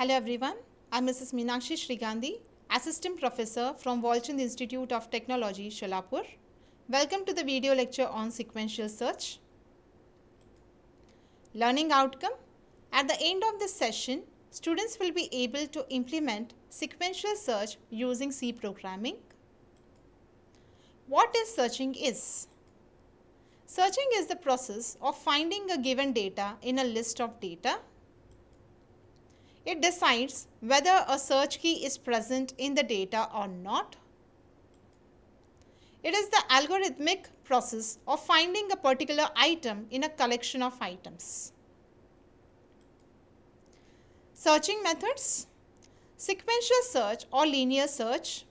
Hello everyone, I'm Mrs. Meenakshi Srigandhi, Assistant Professor from Walchand Institute of Technology, Sholapur. Welcome to the video lecture on sequential search. Learning outcome. At the end of this session, students will be able to implement sequential search using C programming. What is searching is? Searching is the process of finding a given data in a list of data it decides whether a search key is present in the data or not. It is the algorithmic process of finding a particular item in a collection of items. Searching methods Sequential search or linear search.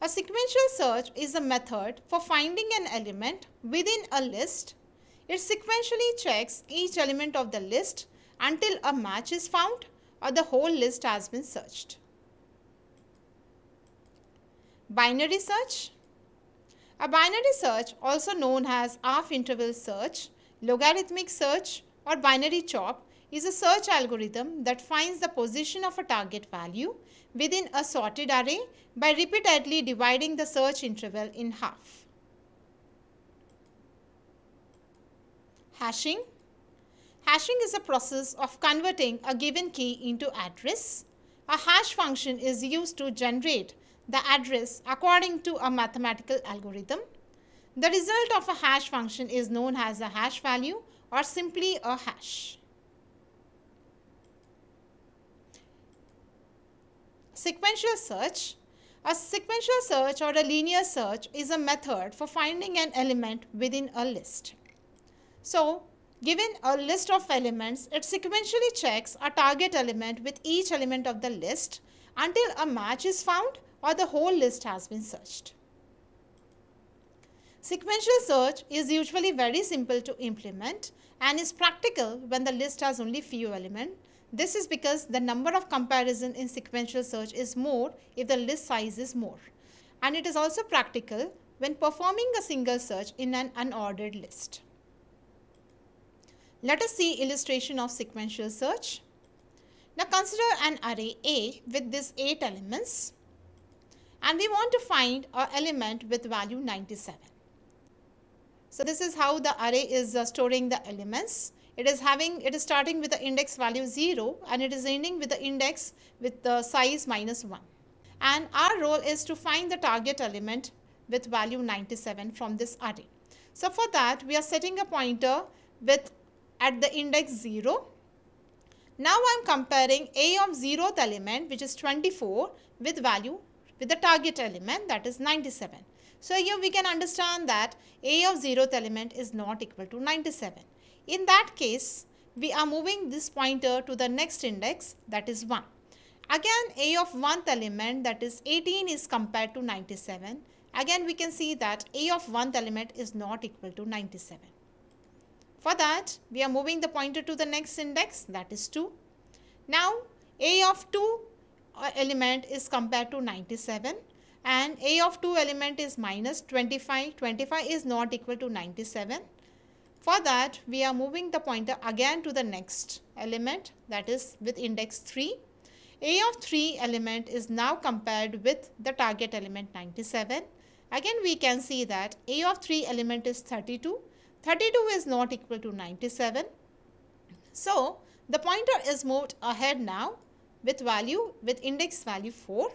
A sequential search is a method for finding an element within a list. It sequentially checks each element of the list until a match is found or the whole list has been searched. Binary search. A binary search, also known as half interval search, logarithmic search or binary chop, is a search algorithm that finds the position of a target value within a sorted array by repeatedly dividing the search interval in half. Hashing Hashing is a process of converting a given key into address. A hash function is used to generate the address according to a mathematical algorithm. The result of a hash function is known as a hash value or simply a hash. Sequential search. A sequential search or a linear search is a method for finding an element within a list. So, Given a list of elements, it sequentially checks a target element with each element of the list until a match is found or the whole list has been searched. Sequential search is usually very simple to implement and is practical when the list has only few elements. This is because the number of comparison in sequential search is more if the list size is more. And it is also practical when performing a single search in an unordered list. Let us see illustration of sequential search. Now consider an array A with these 8 elements and we want to find our element with value 97. So this is how the array is uh, storing the elements. It is having, it is starting with the index value 0 and it is ending with the index with the size minus 1. And our role is to find the target element with value 97 from this array. So for that we are setting a pointer with at the index 0. Now I am comparing A of 0th element which is 24 with value with the target element that is 97. So here we can understand that A of 0th element is not equal to 97. In that case, we are moving this pointer to the next index that is 1. Again A of 1th element that is 18 is compared to 97. Again we can see that A of 1th element is not equal to 97. For that, we are moving the pointer to the next index that is 2. Now, A of 2 uh, element is compared to 97 and A of 2 element is minus 25. 25 is not equal to 97. For that, we are moving the pointer again to the next element that is with index 3. A of 3 element is now compared with the target element 97. Again, we can see that A of 3 element is 32 32 is not equal to 97. So, the pointer is moved ahead now with value with index value 4.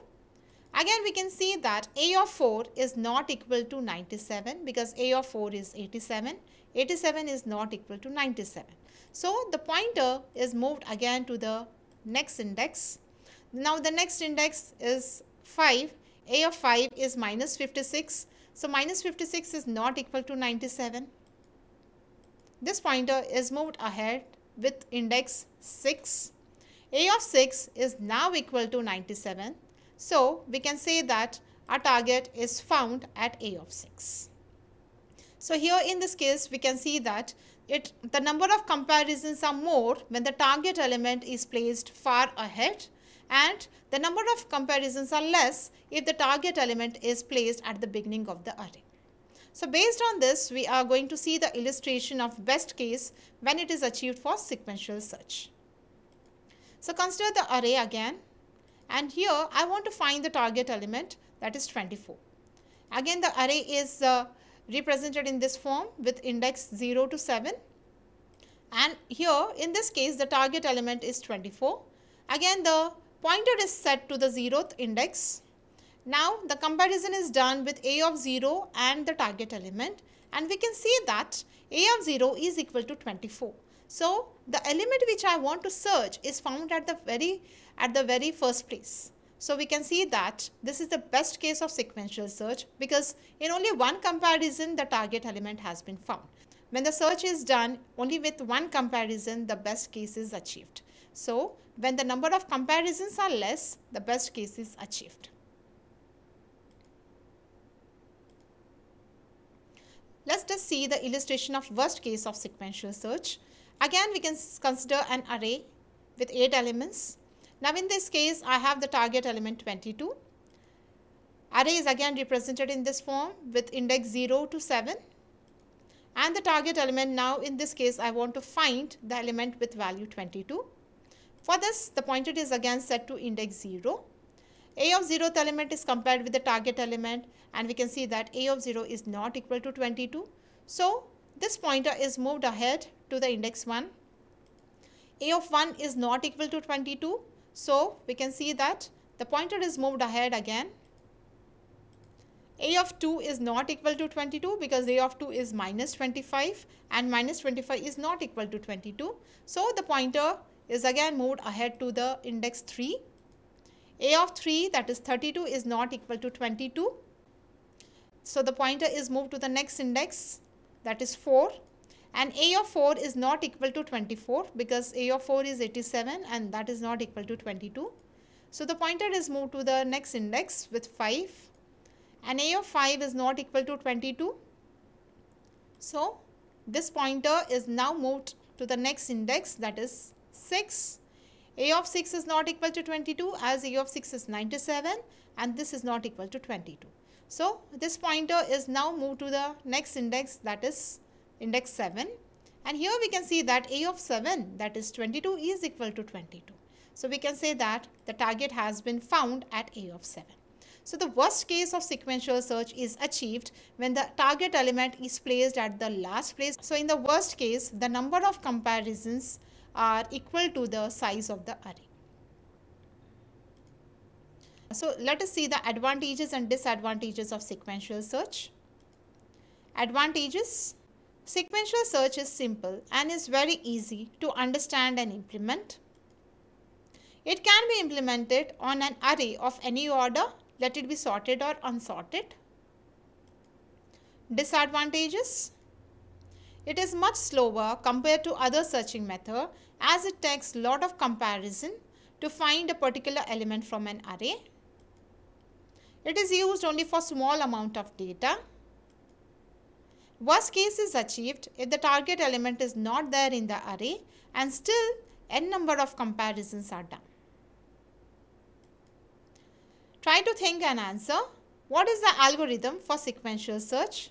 Again we can see that A of 4 is not equal to 97 because A of 4 is 87. 87 is not equal to 97. So the pointer is moved again to the next index. Now the next index is 5. A of 5 is minus 56. So minus 56 is not equal to 97. This pointer is moved ahead with index 6. A of 6 is now equal to 97. So, we can say that our target is found at A of 6. So, here in this case, we can see that it, the number of comparisons are more when the target element is placed far ahead and the number of comparisons are less if the target element is placed at the beginning of the array. So based on this, we are going to see the illustration of best case when it is achieved for sequential search. So consider the array again. And here I want to find the target element that is 24. Again the array is uh, represented in this form with index 0 to 7. And here in this case the target element is 24. Again the pointer is set to the 0th index now the comparison is done with A of 0 and the target element and we can see that A of 0 is equal to 24. So the element which I want to search is found at the very at the very first place. So we can see that this is the best case of sequential search because in only one comparison the target element has been found. When the search is done only with one comparison the best case is achieved. So when the number of comparisons are less the best case is achieved. Let's just see the illustration of worst case of sequential search. Again, we can consider an array with 8 elements. Now, in this case, I have the target element 22. Array is again represented in this form with index 0 to 7. And the target element now, in this case, I want to find the element with value 22. For this, the pointer is again set to index 0. A of 0th element is compared with the target element and we can see that A of 0 is not equal to 22. So this pointer is moved ahead to the index 1. A of 1 is not equal to 22. So we can see that the pointer is moved ahead again. A of 2 is not equal to 22 because A of 2 is minus 25 and minus 25 is not equal to 22. So the pointer is again moved ahead to the index 3 a of 3 that is 32 is not equal to 22. So the pointer is moved to the next index that is 4 and a of 4 is not equal to 24 because a of 4 is 87 and that is not equal to 22. So the pointer is moved to the next index with 5 and a of 5 is not equal to 22. So this pointer is now moved to the next index that is 6 a of 6 is not equal to 22 as a of 6 is 97 and this is not equal to 22. So this pointer is now moved to the next index that is index 7 and here we can see that a of 7 that is 22 is equal to 22. So we can say that the target has been found at a of 7. So the worst case of sequential search is achieved when the target element is placed at the last place. So in the worst case, the number of comparisons are equal to the size of the array. So let us see the advantages and disadvantages of sequential search. Advantages. Sequential search is simple and is very easy to understand and implement. It can be implemented on an array of any order, let it be sorted or unsorted. Disadvantages. It is much slower compared to other searching method as it takes lot of comparison to find a particular element from an array. It is used only for small amount of data. Worst case is achieved if the target element is not there in the array and still n number of comparisons are done. Try to think and answer. What is the algorithm for sequential search?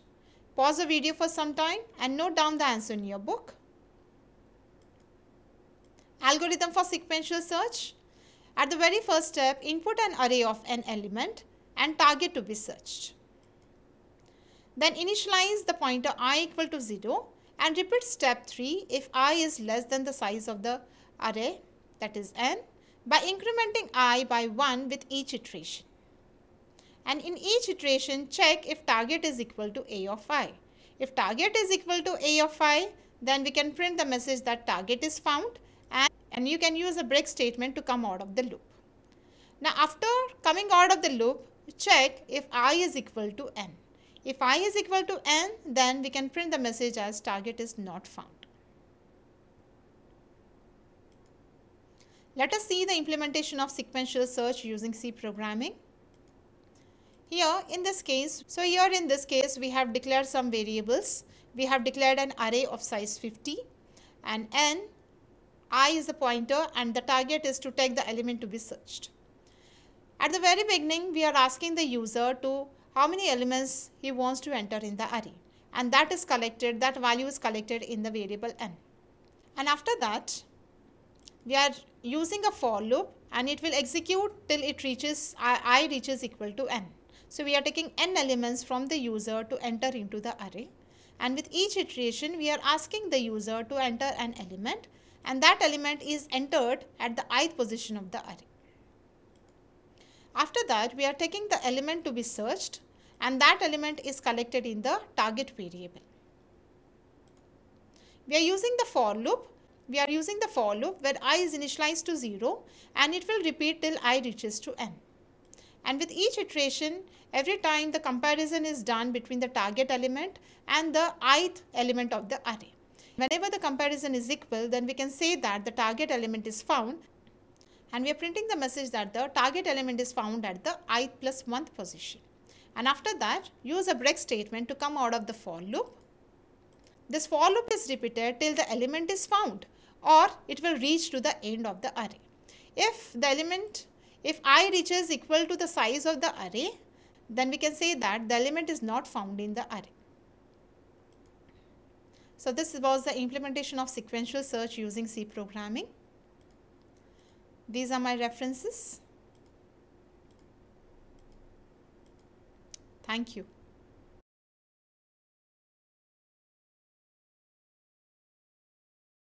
Pause the video for some time and note down the answer in your book. Algorithm for sequential search. At the very first step, input an array of n element and target to be searched. Then initialize the pointer i equal to 0 and repeat step 3 if i is less than the size of the array that is n by incrementing i by 1 with each iteration and in each iteration check if target is equal to a of i. If target is equal to a of i, then we can print the message that target is found and, and you can use a break statement to come out of the loop. Now after coming out of the loop, check if i is equal to n. If i is equal to n, then we can print the message as target is not found. Let us see the implementation of sequential search using C programming. Here in this case, so here in this case we have declared some variables. We have declared an array of size 50 and n, i is the pointer and the target is to take the element to be searched. At the very beginning, we are asking the user to how many elements he wants to enter in the array and that is collected, that value is collected in the variable n. And after that, we are using a for loop and it will execute till it reaches i reaches equal to n. So we are taking n elements from the user to enter into the array and with each iteration we are asking the user to enter an element and that element is entered at the ith position of the array. After that we are taking the element to be searched and that element is collected in the target variable. We are using the for loop. We are using the for loop where i is initialized to 0 and it will repeat till i reaches to n. And with each iteration, every time the comparison is done between the target element and the ith element of the array. Whenever the comparison is equal, then we can say that the target element is found and we are printing the message that the target element is found at the ith plus 1th position. And after that, use a break statement to come out of the for loop. This for loop is repeated till the element is found or it will reach to the end of the array. If the element if i reaches equal to the size of the array, then we can say that the element is not found in the array. So this was the implementation of sequential search using C programming. These are my references. Thank you.